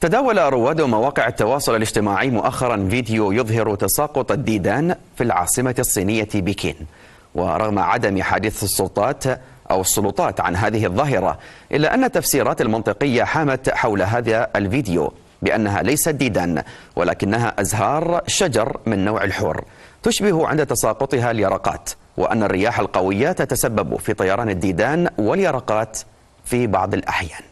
تداول رواد مواقع التواصل الاجتماعي مؤخرا فيديو يظهر تساقط الديدان في العاصمة الصينية بكين ورغم عدم حديث السلطات أو السلطات عن هذه الظاهرة إلا أن التفسيرات المنطقية حامت حول هذا الفيديو بأنها ليست ديدان ولكنها أزهار شجر من نوع الحور تشبه عند تساقطها اليرقات وأن الرياح القوية تتسبب في طيران الديدان واليرقات في بعض الأحيان